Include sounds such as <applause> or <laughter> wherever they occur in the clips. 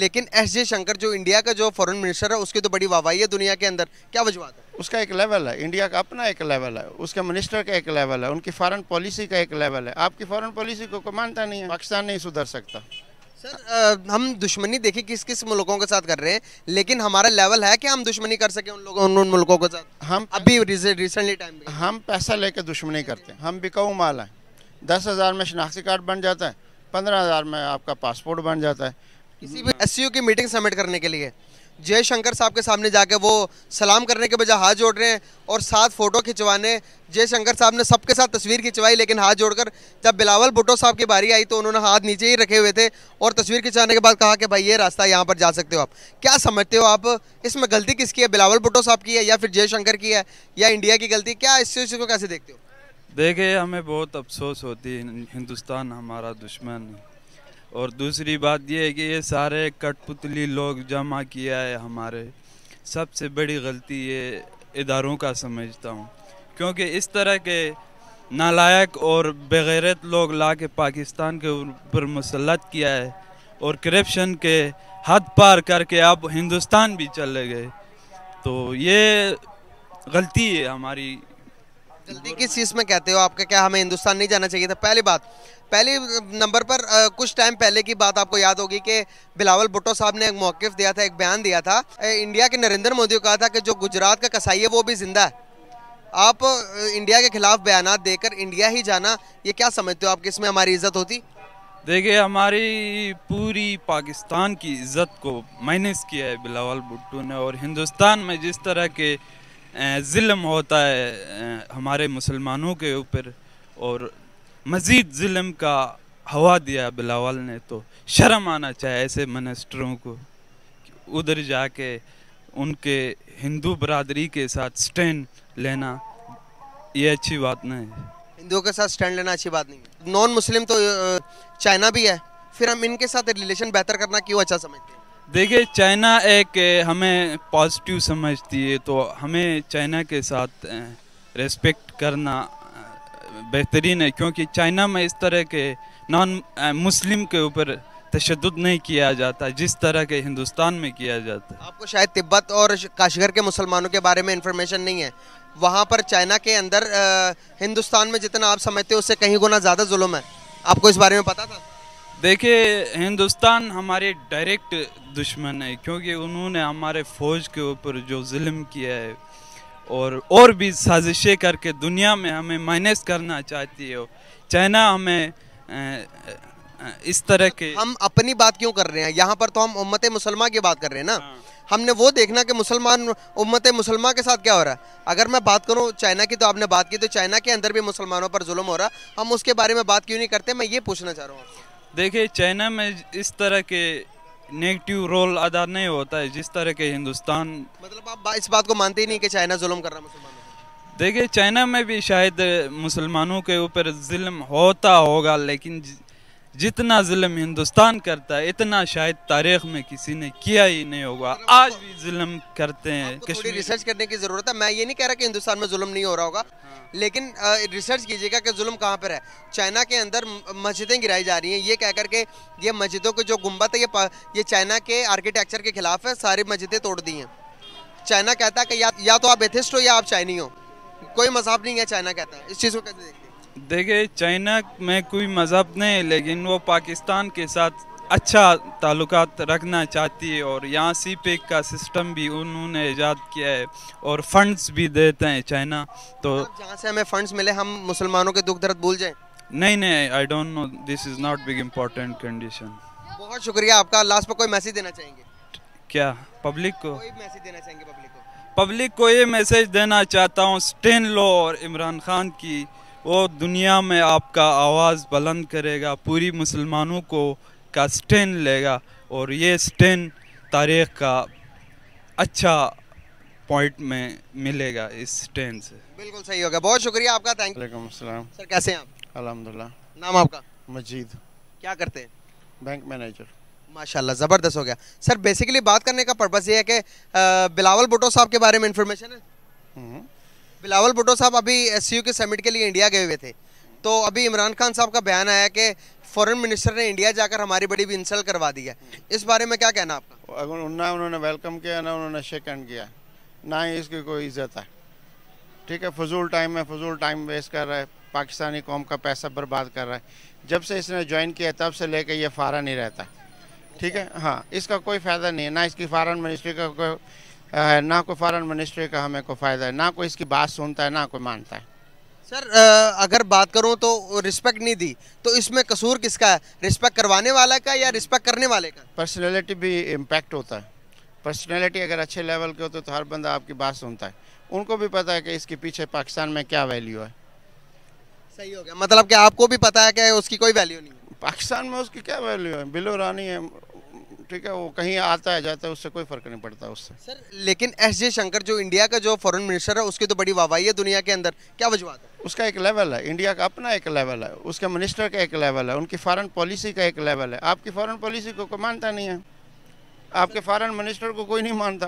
लेकिन एस जे शंकर जो इंडिया का जो फॉरेन मिनिस्टर है उसकी तो बड़ी वाहवाही है दुनिया के अंदर क्या वजुआत है उसका एक लेवल है इंडिया का अपना एक लेवल है उसके मिनिस्टर का एक लेवल है उनकी फॉरेन पॉलिसी का एक लेवल है आपकी फॉरेन पॉलिसी को कोई मानता नहीं है पाकिस्तान नहीं सुधर सकता सर आ, हम दुश्मनी देखे किस किस मुल्कों के साथ कर रहे हैं लेकिन हमारा लेवल है कि हम दुश्मनी कर सके उन लोगों उन, मुल्कों के साथ हम अभी रिसेंटली टाइम हम पैसा लेके दुश्मनी करते हैं हम बिकाऊ माल हैं दस हज़ार में शनाख्ती कार्ड बन जाता है पंद्रह हज़ार में आपका पासपोर्ट बन जाता है किसी भी एस की मीटिंग सबमिट करने के लिए जयशंकर साहब के सामने जाके वो सलाम करने के बजाय हाथ जोड़ रहे हैं और साथ फ़ोटो खिंचवाने जयशंकर साहब ने सबके साथ तस्वीर खिंचवाई लेकिन हाथ जोड़कर जब बिलावल भुट्टो साहब की बारी आई तो उन्होंने हाथ नीचे ही रखे हुए थे और तस्वीर खिंचवाने के बाद कहा कि भाई ये रास्ता यहाँ पर जा सकते हो आप क्या समझते हो आप इसमें गलती किसकी है बिलावल भुट्टो साहब की है या फिर जयशंकर की है या इंडिया की गलती क्या इस चीज़ को कैसे देखते हो देखिए हमें बहुत अफसोस होती है हिंदुस्तान हमारा दुश्मन है और दूसरी बात यह है कि ये सारे कठपुतली लोग जमा किया है हमारे सबसे बड़ी गलती ये इदारों का समझता हूँ क्योंकि इस तरह के नालायक और बेगैरत लोग ला के पाकिस्तान के ऊपर मुसलत किया है और करप्शन के हद पार करके अब हिंदुस्तान भी चले गए तो ये गलती है हमारी जल्दी किस चीज़ में कहते हो आपका क्या हमें हिंदुस्तान नहीं जाना चाहिए था पहली बात पहली नंबर पर आ, कुछ टाइम पहले की बात आपको याद होगी कि बिलावल भुट्टो साहब ने एक मौक़ दिया था एक बयान दिया था इंडिया के नरेंद्र मोदी को कहा था कि जो गुजरात का कसाई है वो भी ज़िंदा है आप इंडिया के खिलाफ बयान देकर इंडिया ही जाना ये क्या समझते हो आप इसमें हमारी इज्जत होती देखिए हमारी पूरी पाकिस्तान की इज्जत को माइनस किया है बिलावल भुट्टो ने और हिंदुस्तान में जिस तरह के ज़िल्म होता है हमारे मुसलमानों के ऊपर और मज़ीद ज़िल्म का हवा दिया बिलावल ने तो शर्म आना चाहिए ऐसे मिनिस्टरों को उधर जाके उनके हिंदू बरदरी के साथ स्टैंड लेना ये अच्छी बात नहीं है हिंदुओं के साथ स्टैंड लेना अच्छी बात नहीं है नॉन मुस्लिम तो चाइना भी है फिर हम इनके साथ रिलेशन बेहतर करना क्यों अच्छा समझते हैं देखिए चाइना एक हमें पॉजिटिव समझती है तो हमें चाइना के साथ रेस्पेक्ट करना बेहतरीन है क्योंकि चाइना में इस तरह के नॉन मुस्लिम के ऊपर तशद नहीं किया जाता जिस तरह के हिंदुस्तान में किया जाता है आपको शायद तिब्बत और काशगर के मुसलमानों के बारे में इन्फॉर्मेशन नहीं है वहाँ पर चाइना के अंदर आ, हिंदुस्तान में जितना आप समझते हो उससे कहीं गुना ज़्यादा जुल्म है आपको इस बारे में पता था देखिए हिंदुस्तान हमारे डायरेक्ट दुश्मन है क्योंकि उन्होंने हमारे फ़ौज के ऊपर जो जुल्म किया है और और भी साजिशें करके दुनिया में हमें माइनस करना चाहती है चाइना हमें इस तरह के हम अपनी बात क्यों कर रहे हैं यहाँ पर तो हम उम्मत मुसलमान की बात कर रहे हैं ना हाँ। हमने वो देखना कि मुसलमान उम्मत मुसलमान के साथ क्या हो रहा है अगर मैं बात करूँ चाइना की तो आपने बात की तो चाइना के अंदर भी मुसलमानों पर जुल्म हो रहा हम उसके बारे में बात क्यों नहीं करते मैं ये पूछना चाह रहा हूँ देखिए चाइना में इस तरह के नेगेटिव रोल अदा नहीं होता है जिस तरह के हिंदुस्तान मतलब आप इस बात को मानते ही नहीं कि चाइना जुल्म कर रहा मुसलमान देखिए चाइना में भी शायद मुसलमानों के ऊपर जुल्म होता होगा लेकिन जितना जुल्म हिंदुस्तान करता है इतना शायद तारीख में किसी ने किया ही नहीं होगा आज भी जुल्म करते हैं कश्मीर रिसर्च करने की ज़रूरत है मैं ये नहीं कह रहा कि हिंदुस्तान में जुल्म नहीं हो रहा होगा हाँ। लेकिन रिसर्च कीजिएगा कि जुल्म कहाँ पर है चाइना के अंदर मस्जिदें गिराई जा रही हैं ये कह करके ये मस्जिदों के जो गुम्बद है ये ये चाइना के आर्किटेक्चर के खिलाफ है सारी मस्जिदें तोड़ दी हैं चाइना कहता है कि या, या तो आप एथिस्ट हो या आप चाइनी हो कोई मजहब नहीं है चाइना कहता है इस चीज़ को कैसे देखते देखिए चाइना में कोई मज़हब नहीं लेकिन वो पाकिस्तान के साथ अच्छा ताल्लुक रखना चाहती है और यहाँ सी पे e का सिस्टम भी उन्होंने ईजाद किया है और फंड्स भी देते हैं चाइना तो जहाँ से हमें फंड्स मिले हम मुसलमानों के दुख दर्द भूल जाएं नहीं नहीं I don't know this is not big important condition बहुत शुक्रिया आपका लास्ट पर कोई मैसेज देना चाहेंगे क्या पब्लिक को मैसेज देना चाहेंगे पब्लिक को पब्लिक को ये मैसेज देना चाहता हूँ स्टेन लो और इमरान खान की वो दुनिया में आपका आवाज़ बुलंद करेगा पूरी मुसलमानों को का स्टैंड लेगा और ये स्टैंड तारीख का अच्छा पॉइंट में मिलेगा इस स्टैंड से बिल्कुल सही होगा बहुत शुक्रिया आपका थैंक वालेकुम सर कैसे हैं आप अलहमदिल्ला नाम आपका मजीद क्या करते हैं बैंक मैनेजर माशाल्लाह ज़बरदस्त हो गया सर बेसिकली बात करने का पर्पज़ ये है कि बिलावल भुटो साहब के बारे में इंफॉर्मेशन है हम्म। बिलावल भुटो साहब अभी एस के समिट के लिए इंडिया गए हुए थे तो अभी इमरान खान साहब का बयान आया कि फॉरेन मिनिस्टर ने इंडिया जाकर हमारी बड़ी भी इंसल्ट करवा दी है इस बारे में क्या कहना आपका ना उन्होंने वेलकम किया ना उन्होंने शेक हैंड किया ना ही इसकी कोई इज्जत है ठीक है फजूल टाइम है फजूल टाइम वेस्ट कर रहा है पाकिस्तानी कौम का पैसा बर्बाद कर रहा है जब से इसने ज्वाइन किया तब से लेकर ये फ़ारा नहीं रहता ठीक है हाँ इसका कोई फ़ायदा नहीं है ना इसकी फॉरन मिनिस्ट्री का कोई ना कोई फॉरेन मिनिस्ट्री का हमें कोई फ़ायदा है ना कोई इसकी बात सुनता है ना कोई मानता है सर अगर बात करूँ तो रिस्पेक्ट नहीं दी तो इसमें कसूर किसका है रिस्पेक्ट करवाने वाला का या रिस्पेक्ट करने वाले का पर्सनैलिटी भी इम्पैक्ट होता है पर्सनैलिटी अगर अच्छे लेवल के होते तो हर बंदा आपकी बात सुनता है उनको भी पता है कि इसके पीछे पाकिस्तान में क्या वैल्यू है सही हो गया मतलब कि आपको भी पता है कि उसकी कोई वैल्यू नहीं है पाकिस्तान में उसकी क्या वैल्यू है बिलो रानी है ठीक है वो कहीं आता है जाता है उससे कोई फर्क नहीं पड़ता उससे सर लेकिन एस जे शंकर जो इंडिया का जो फॉरेन मिनिस्टर है उसकी तो बड़ी वाहवाही है दुनिया के अंदर क्या वजूहत है उसका एक लेवल है इंडिया का अपना एक लेवल है उसके मिनिस्टर का एक लेवल है उनकी फॉरन पॉलिसी का एक लेवल है आपकी फॉरन पॉलिसी को कोई मानता नहीं है आपके फॉरन मिनिस्टर को कोई नहीं मानता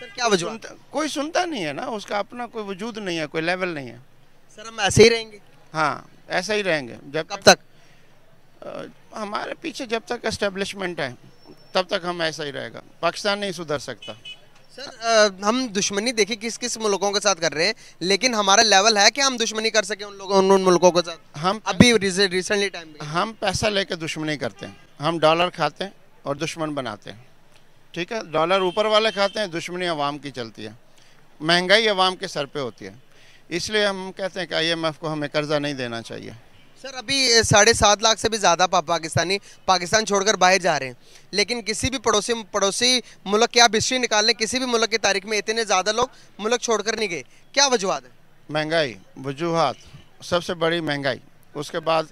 सर क्या वजूहत कोई सुनता नहीं है ना उसका अपना कोई वजूद नहीं है कोई लेवल नहीं है सर हम ऐसे ही रहेंगे हाँ ऐसा ही रहेंगे जब कब तक हमारे पीछे जब तक एस्टेब्लिशमेंट है तब तक हम ऐसा ही रहेगा पाकिस्तान नहीं सुधर सकता सर आ, हम दुश्मनी देखिए किस किस मुल्कों के साथ कर रहे हैं लेकिन हमारा लेवल है कि हम दुश्मनी कर सके उन लोगों उन, उन मुल्कों के साथ हम अभी रिसेंटली टाइम हम पैसा लेके दुश्मनी करते हैं हम डॉलर खाते हैं और दुश्मन बनाते हैं ठीक है डॉलर ऊपर वाले खाते हैं दुश्मनी आवाम की चलती है महंगाई अवाम के सर पर होती है इसलिए हम कहते हैं कि आई को हमें कर्जा नहीं देना चाहिए सर अभी साढ़े सात लाख से भी ज़्यादा पाकिस्तानी पाकिस्तान छोड़कर बाहर जा रहे हैं लेकिन किसी भी पड़ोसी पड़ोसी मुल्क की आप हिस्ट्री निकाल लें किसी भी मुल्क की तारीख में इतने ज़्यादा लोग मुल्क छोड़कर नहीं गए क्या वजूहत है महंगाई वजूहत सबसे बड़ी महंगाई उसके बाद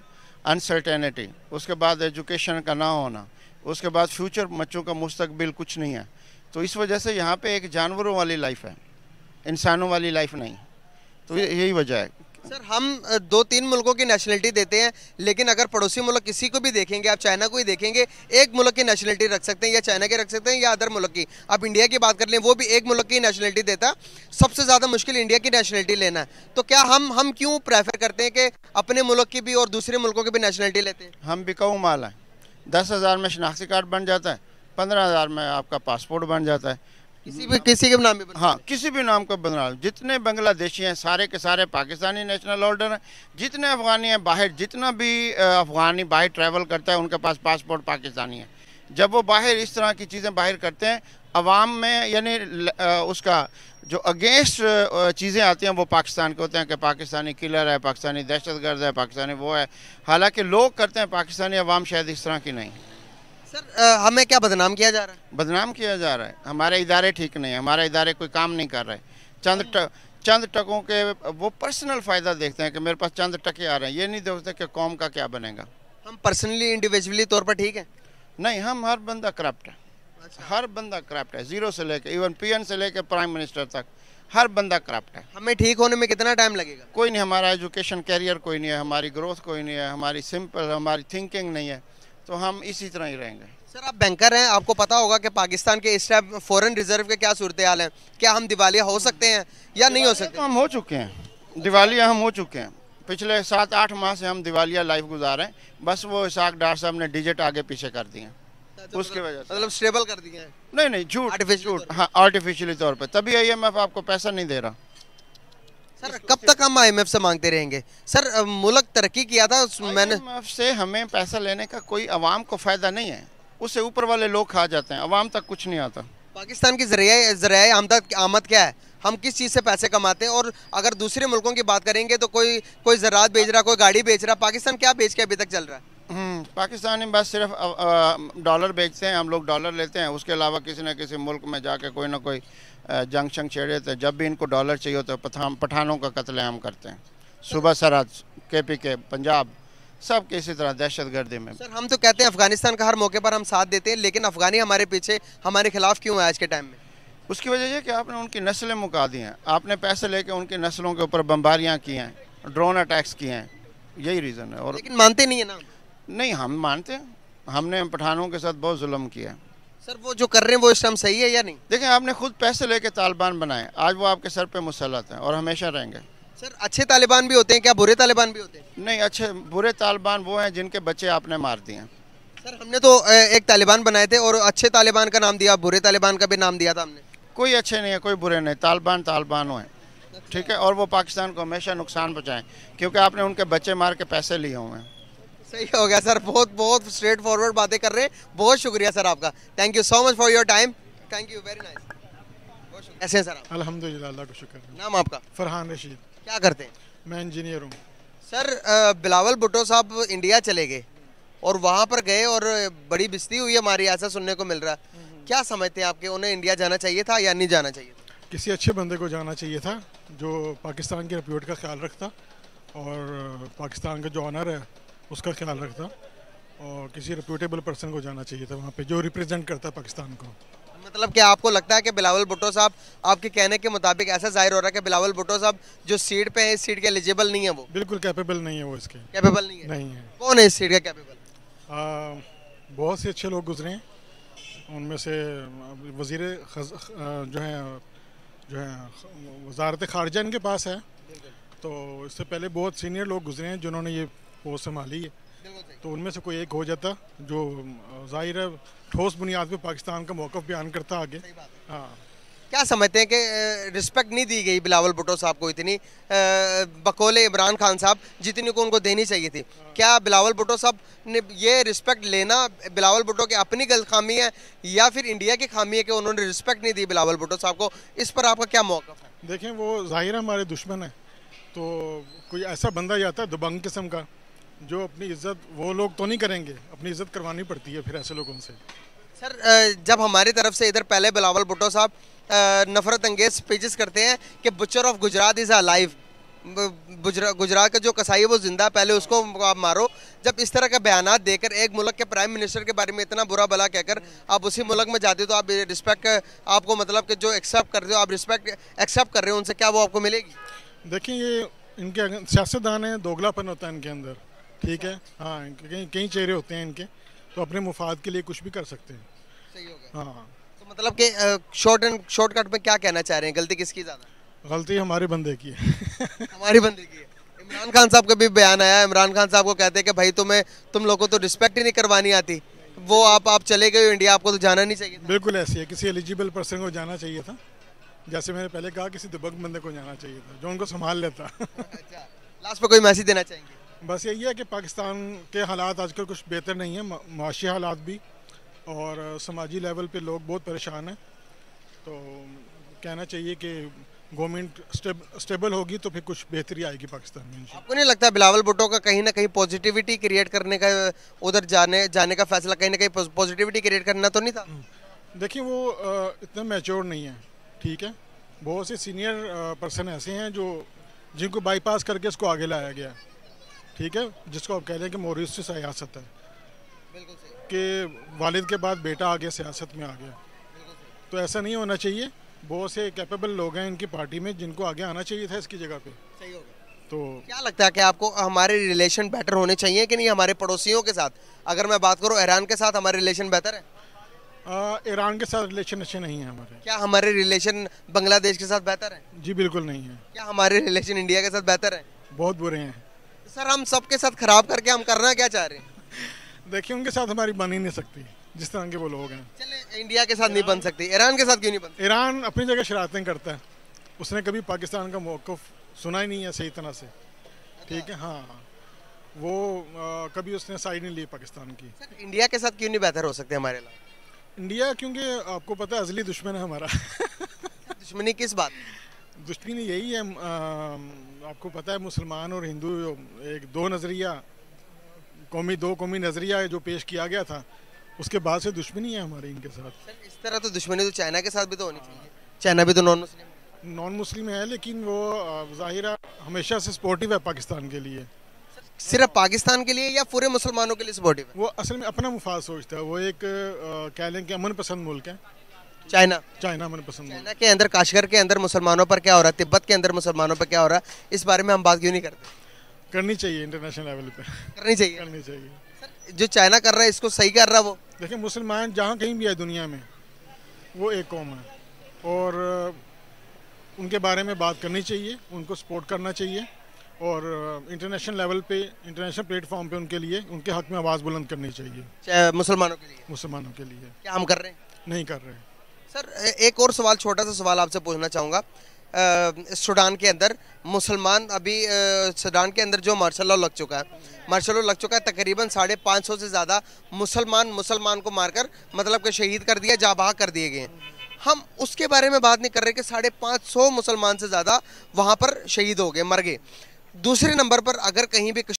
अनसर्टेनिटी उसके बाद एजुकेशन का ना होना उसके बाद फ्यूचर बच्चों का मुस्तबिल कुछ नहीं है तो इस वजह से यहाँ पर एक जानवरों वाली लाइफ है इंसानों वाली लाइफ नहीं तो यही वजह है सर हम दो तीन मुल्कों की नेशनलिटी देते हैं लेकिन अगर पड़ोसी मुल्क किसी को भी देखेंगे आप चाइना को ही देखेंगे एक मुल्क की नेशनलिटी रख सकते हैं या चाइना की रख सकते हैं या अदर मुल्क की आप इंडिया की बात कर लें वो भी एक मुल्क की नेशनलिटी देता सबसे ज़्यादा मुश्किल इंडिया की नेशनलिटी लेना है तो क्या हम हम क्यों प्रेफर करते हैं कि अपने मुल्क की भी और दूसरे मुल्कों की भी नेशनलिटी लेते हैं हम बिकाऊ माल हैं दस हज़ार में शनाख्ती कार्ड बन जाता है पंद्रह हज़ार में आपका पासपोर्ट बन जाता है किसी भी किसी के नाम पे हाँ किसी भी नाम को बना जितने बांग्लादेशी हैं सारे के सारे पाकिस्तानी नेशनल ऑर्डर हैं जितने अफगानी हैं बाहर जितना भी अफगानी बाहर ट्रैवल करता है उनके पास पासपोर्ट पाकिस्तानी है जब वो बाहर इस तरह की चीज़ें बाहर करते हैं अवाम में यानी उसका जो अगेंस्ट चीज़ें आती हैं वो पाकिस्तान के होते हैं कि पाकिस्तानी किलर है पाकिस्तानी दहशत गर्द है पाकिस्तानी वो है हालांकि लोग करते हैं पाकिस्तानी अवाम शायद इस तरह की नहीं सर हमें क्या बदनाम किया जा रहा है बदनाम किया जा रहा है हमारे इदारे ठीक नहीं है हमारे इदारे कोई काम नहीं कर रहे चंद ट, चंद टकों के वो पर्सनल फ़ायदा देखते हैं कि मेरे पास चंद टके आ रहे हैं ये नहीं देखते कि कौम का क्या बनेगा हम पर्सनली इंडिविजुअली तौर पर ठीक है नहीं हम हर बंदा करप्ट है अच्छा। हर बंदा करप्ट है जीरो से लेकर इवन पीएन से लेकर प्राइम मिनिस्टर तक हर बंदा करप्ट है हमें ठीक होने में कितना टाइम लगेगा कोई नहीं हमारा एजुकेशन कैरियर कोई नहीं है हमारी ग्रोथ कोई नहीं है हमारी सिंपल हमारी थिंकिंग नहीं है तो हम इसी तरह ही रहेंगे सर आप बैंकर हैं आपको पता होगा कि पाकिस्तान के इस टाइम फॉरन रिजर्व के क्या सूरत हाल है क्या हम दिवालिया हो सकते हैं या नहीं हो सकते तो हम हो चुके हैं दिवालिया हम हो चुके हैं पिछले सात आठ माह से हम दिवालिया लाइफ गुजार हैं बस वो इसाक डार साहब ने डिजिट आगे पीछे कर दिए उसके अच्छा, तो उसकी वजह से मतलब स्टेबल कर दिए नहीं नहीं झूठ झूठ हाँ आर्टिफिशियली तौर पर तभी आई आपको पैसा नहीं दे रहा सर कब तक हम आईएमएफ से मांगते रहेंगे सर मुल्क तरक्की किया था मैंने से हमें पैसा लेने का कोई आवाम को फ़ायदा नहीं है उससे ऊपर वाले लोग खा जाते हैं आवाम तक कुछ नहीं आता पाकिस्तान की जरिया जरिया आमद आमद क्या है हम किस चीज़ से पैसे कमाते हैं और अगर दूसरे मुल्कों की बात करेंगे तो कोई कोई ज़रात बेच रहा कोई गाड़ी बेच रहा पाकिस्तान क्या बेच के अभी तक चल रहा है हम्म, पाकिस्तान में बस सिर्फ डॉलर बेचते हैं हम लोग डॉलर लेते हैं उसके अलावा किसी न किसी मुल्क में जाके कोई ना कोई जंग शंग छेड़े थे जब भी इनको डॉलर चाहिए तो पठान पठानों का कत्लेआम करते हैं सुबह सरहद के पी के पंजाब सब के इसी तरह दहशत गर्दी में सर हम तो कहते हैं अफगानिस्तान का हर मौके पर हम साथ देते हैं लेकिन अफगानी हमारे पीछे हमारे खिलाफ क्यों है आज के टाइम में उसकी वजह यह कि आपने उनकी नस्लें मुका दी हैं आपने पैसे लेके उनकी नस्लों के ऊपर बम्बारियाँ की हैं ड्रोन अटैक्स किए हैं यही रीज़न है और लेकिन मानते नहीं है ना नहीं हम मानते हैं हमने पठानों के साथ बहुत जुल्म किया है सर वो जो कर रहे हैं वो इस टाइम सही है या नहीं देखें आपने खुद पैसे लेके तालिबान बनाए आज वो आपके सर पे मुसलत हैं और हमेशा रहेंगे सर अच्छे तालिबान भी होते हैं क्या बुरे तालिबान भी होते हैं नहीं अच्छे बुरे तालिबान वो हैं जिनके बच्चे आपने मार दिए हैं सर हमने तो एक तालिबान बनाए थे और अच्छे तालिबान का नाम दिया बुरे तालिबान का भी नाम दिया था हमने कोई अच्छे नहीं है कोई बुरे नहीं तालिबान तालिबान हैं ठीक है और वो पाकिस्तान को हमेशा नुकसान पहुँचाएँ क्योंकि आपने उनके बच्चे मार के पैसे लिए हुए हैं सही हो गया सर बहुत बहुत स्ट्रेट फॉरवर्ड बातें कर रहे हैं बहुत शुक्रिया सर आपका thank you so much for your time thank you very nice ऐसे सर अलहमदिल्ला अल्लाह का शुक्र नाम आपका फरहान रशीद क्या करते हैं मैं इंजीनियर हूँ सर बिलावल भुट्टो साहब इंडिया चले गए और वहाँ पर गए और बड़ी बिस्ती हुई हमारी ऐसा सुनने को मिल रहा है हम्म। क्या समझते हैं आपके उन्हें इंडिया जाना चाहिए था या नहीं जाना चाहिए था? किसी अच्छे बंदे को जाना चाहिए था जो पाकिस्तान की रिप्यूट का ख्याल रखता और पाकिस्तान का जो ऑनर है उसका ख्याल रखता और किसी रिप्यूटेबल पर्सन को जाना चाहिए था वहाँ पे जो रिप्रेजेंट करता है पाकिस्तान को मतलब कि आपको लगता है कि बिलावल भुट्टो साहब आपके कहने के मुताबिक ऐसा जाहिर हो रहा है कि बिलावल भुट्टो साहब जो सीट पे है इस सीट के एलिजिबल नहीं है वो बिल्कुल कैपेबल नहीं है वो इसके कैपेबल नहीं है नहीं है कौन है इस सीट का कैपेबल बहुत से अच्छे लोग गुजरे हैं उनमें से वजीर खज, जो है जो है वजारत खारजा इनके पास है तो इससे पहले बहुत सीनियर लोग गुजरे हैं जिन्होंने ये वो संभाली है तो उनमें से कोई एक हो जाता जो जाहिर है ठोस बुनियाद पे पाकिस्तान का मौक़ बयान करता आगे हाँ क्या समझते हैं कि रिस्पेक्ट नहीं दी गई बिलावल भुटो साहब को इतनी बकोले इमरान खान साहब जितनी को उनको देनी चाहिए थी हाँ। क्या बिलावल भुटो साहब ने ये रिस्पेक्ट लेना बिलावल भुटो की अपनी गलत खामी है या फिर इंडिया की खामी है कि उन्होंने रिस्पेक्ट नहीं दी बिलावल भुटो साहब को इस पर आपका क्या मौका देखें वो जाहिर हमारे दुश्मन है तो कोई ऐसा बंदा जाता है दुबंग किस्म का जो अपनी इज्जत वो लोग तो नहीं करेंगे अपनी इज्जत करवानी पड़ती है फिर ऐसे लोगों से सर जब हमारी तरफ से इधर पहले बिलावल भुट्टो साहब नफरत अंगेज स्पीचेस करते हैं कि butcher of Gujarat is life Gujarat का जो कसाई है वो जिंदा पहले उसको आप मारो जब इस तरह का बयान देकर एक मुल्क के प्राइम मिनिस्टर के बारे में इतना बुरा भला कहकर आप उसी मुल्क में जाते हो तो आप रिस्पेक्ट आपको मतलब कि जो एक्सेप्ट कर रहे हो आप रिस्पेक्ट एक्सेप्ट कर रहे हो उनसे क्या वो आपको मिलेगी देखिए ये इनके सियासतदान है दोगलापन होता है इनके अंदर ठीक है हाँ कहीं कहीं चेहरे होते हैं इनके तो अपने मुफाद के लिए कुछ भी कर सकते हैं सही हो गया हाँ तो मतलब कि शॉर्ट एंड शॉर्टकट में क्या कहना चाह रहे हैं गलती किसकी ज़्यादा गलती हमारे बंदे की है <laughs> हमारे बंदे की है इमरान खान साहब का भी बयान आया इमरान खान साहब को कहते हैं कि भाई तुम्हें तुम लोगों को तो रिस्पेक्ट ही नहीं करवानी आती वो आप आप चले गए इंडिया आपको तो जाना नहीं चाहिए बिल्कुल ऐसी है किसी एलिजिबल पर्सन को जाना चाहिए था जैसे मैंने पहले कहा किसी दुबक बंदे को जाना चाहिए था जो उनको संभाल लेता अच्छा लास्ट पर कोई मैसेज देना चाहेंगे बस यही है कि पाकिस्तान के हालात आजकल कुछ बेहतर नहीं है माशी हालात भी और समाजी लेवल पे लोग बहुत परेशान हैं तो कहना चाहिए कि गवर्नमेंट स्टेब, स्टेबल होगी तो फिर कुछ बेहतरी आएगी पाकिस्तान में आपको नहीं लगता बिलावल भुट्टो का कहीं ना कहीं पॉजिटिविटी क्रिएट करने का उधर जाने जाने का फैसला कहीं ना कहीं पॉजिटिविटी क्रिएट करना तो नहीं था हम्म। देखिए वो इतना मेच्योर नहीं है ठीक है बहुत से सीनियर पर्सन ऐसे हैं जो जिनको बाईपास करके उसको आगे लाया गया है ठीक है जिसको आप कह रहे हैं कि मोरिशी सियासत है कि वालिद के बाद बेटा आ गया सियासत में आ गया तो ऐसा नहीं होना चाहिए बहुत से कैपेबल लोग हैं इनकी पार्टी में जिनको आगे आना चाहिए था इसकी जगह पे सही होगा तो क्या लगता है कि आपको हमारे रिलेशन बेटर होने चाहिए कि नहीं हमारे पड़ोसियों के साथ अगर मैं बात करूँ ईरान के साथ हमारे रिलेशन बेहतर है ईरान के साथ रिलेशन अच्छे नहीं है हमारे क्या हमारे रिलेशन बांग्लादेश के साथ बेहतर है जी बिल्कुल नहीं है क्या हमारे रिलेशन इंडिया के साथ बेहतर है बहुत बुरे हैं सर हम सबके साथ खराब करके हम करना क्या चाह रहे हैं देखिए उनके साथ हमारी बन ही नहीं सकती जिस तरह के वो लोग हैं चले इंडिया के साथ नहीं बन सकती ईरान के साथ क्यों नहीं बन ईरान अपनी जगह शरारतें करता है उसने कभी पाकिस्तान का मौकफ सुना ही नहीं है सही तरह से ठीक है हाँ वो आ, कभी उसने साइड नहीं ली पाकिस्तान की सर इंडिया के साथ क्यों नहीं बेहतर हो सकते हमारे लिए इंडिया क्योंकि आपको पता है असली दुश्मन है हमारा <laughs> दुश्मनी किस बात दुश्मनी यही है आपको पता है मुसलमान और हिंदू एक दो नज़रिया कौमी दो कौमी नज़रिया जो पेश किया गया था उसके बाद से दुश्मनी है हमारी इनके साथ इस तरह तो दुश्मनी तो चाइना के साथ भी तो होनी चाहिए चाइना भी तो नॉन मुस्लिम नॉन मुस्लिम है लेकिन वो ज़ाहिर हमेशा से सपोर्टिव है पाकिस्तान के लिए सिर्फ पाकिस्तान के लिए या पूरे मुसलमानों के लिए सपोर्टिव वो असल में अपना मुफाद सोचता है वो एक कह लें कि अमन पसंद मुल्क है चाइना चाइना मैंने पसंद चाइना के अंदर काशगर के अंदर मुसलमानों पर क्या हो रहा है तिब्बत के अंदर मुसलमानों पर क्या हो रहा है इस बारे में हम बात क्यों नहीं करते करनी चाहिए इंटरनेशनल लेवल पे करनी चाहिए करनी चाहिए जो चाइना कर रहा है इसको सही कर रहा है वो देखिए मुसलमान जहाँ कहीं भी है दुनिया में वो एक कौम है और उनके बारे में बात करनी चाहिए उनको सपोर्ट करना चाहिए और इंटरनेशनल लेवल पे इंटरनेशनल प्लेटफॉर्म पे उनके लिए उनके हक में आवाज़ बुलंद करनी चाहिए मुसलमानों के लिए मुसलमानों के लिए क्या हम कर रहे हैं नहीं कर रहे हैं सर एक और सवाल छोटा सा सवाल आपसे पूछना चाहूँगा सूडान के अंदर मुसलमान अभी सूडान के अंदर जो मार्शल लॉ लग चुका है मार्शल लॉ लग चुका है तकरीबन साढ़े पाँच सौ से ज़्यादा मुसलमान मुसलमान को मारकर मतलब के शहीद कर दिया जाबाह कर दिए गए हम उसके बारे में बात नहीं कर रहे कि साढ़े पाँच सौ मुसलमान से ज़्यादा वहाँ पर शहीद हो गए मर गए दूसरे नंबर पर अगर कहीं भी